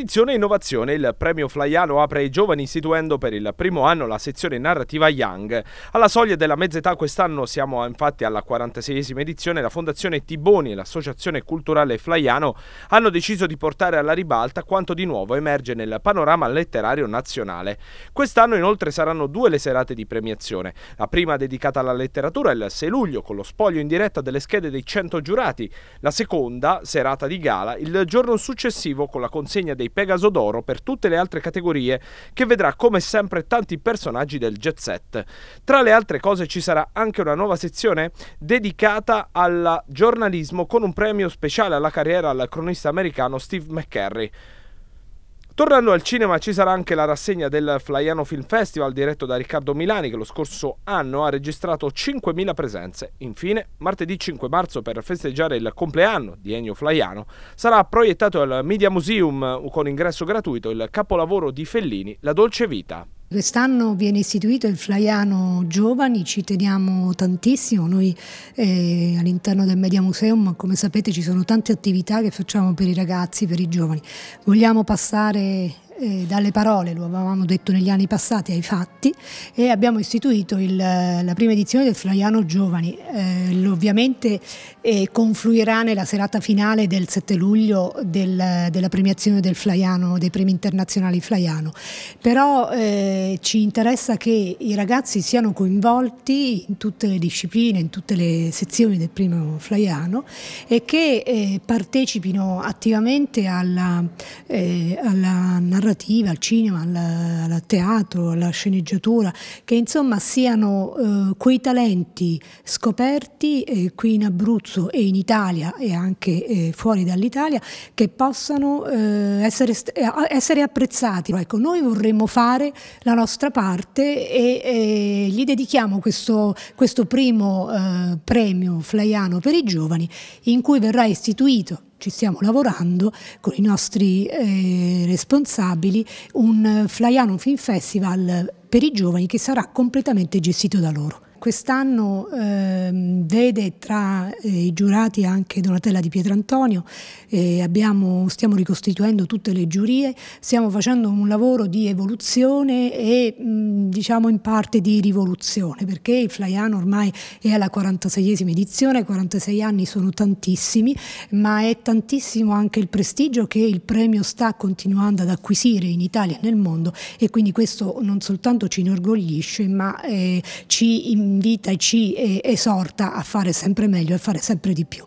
edizione innovazione, il premio Flaiano apre ai giovani istituendo per il primo anno la sezione narrativa Young. Alla soglia della mezza età quest'anno siamo infatti alla 46esima edizione, la Fondazione Tiboni e l'Associazione Culturale Flaiano hanno deciso di portare alla ribalta quanto di nuovo emerge nel panorama letterario nazionale. Quest'anno inoltre saranno due le serate di premiazione, la prima dedicata alla letteratura il 6 luglio con lo spoglio in diretta delle schede dei 100 giurati, la seconda serata di gala il giorno successivo con la consegna dei Pegaso d'Oro per tutte le altre categorie che vedrà come sempre tanti personaggi del jet set. Tra le altre cose ci sarà anche una nuova sezione dedicata al giornalismo con un premio speciale alla carriera al cronista americano Steve McCarry. Tornando al cinema ci sarà anche la rassegna del Flaiano Film Festival diretto da Riccardo Milani che lo scorso anno ha registrato 5.000 presenze. Infine, martedì 5 marzo per festeggiare il compleanno di Ennio Flaiano sarà proiettato al Media Museum con ingresso gratuito il capolavoro di Fellini La dolce vita. Quest'anno viene istituito il Flaiano Giovani, ci teniamo tantissimo, noi eh, all'interno del Media Museum come sapete ci sono tante attività che facciamo per i ragazzi, per i giovani. Vogliamo passare eh, dalle parole, lo avevamo detto negli anni passati, ai fatti e abbiamo istituito il, la prima edizione del Flaiano Giovani. Eh, ovviamente eh, confluirà nella serata finale del 7 luglio del, della premiazione del Flaiano, dei premi internazionali Flaiano, però eh, ci interessa che i ragazzi siano coinvolti in tutte le discipline, in tutte le sezioni del primo Flaiano e che eh, partecipino attivamente alla, eh, alla narrazione narrativa, al cinema, al, al teatro, alla sceneggiatura, che insomma siano eh, quei talenti scoperti eh, qui in Abruzzo e in Italia e anche eh, fuori dall'Italia che possano eh, essere, eh, essere, apprezzati. Ecco, noi vorremmo fare la nostra parte e, e gli dedichiamo questo, questo primo eh, premio flaiano per i giovani in cui verrà istituito ci stiamo lavorando con i nostri eh, responsabili, un Flaiano Film Festival per i giovani che sarà completamente gestito da loro. Quest'anno ehm, vede tra eh, i giurati anche Donatella Di Pietrantonio, eh, abbiamo, stiamo ricostituendo tutte le giurie, stiamo facendo un lavoro di evoluzione e mh, mm, diciamo in parte di rivoluzione, perché il Flaiano ormai è alla 46esima edizione, 46 anni sono tantissimi, ma è tantissimo anche il prestigio che il premio sta continuando ad acquisire in Italia e nel mondo e quindi questo non soltanto ci inorgoglisce, ma eh, ci invita e ci esorta a fare sempre meglio e fare sempre di più.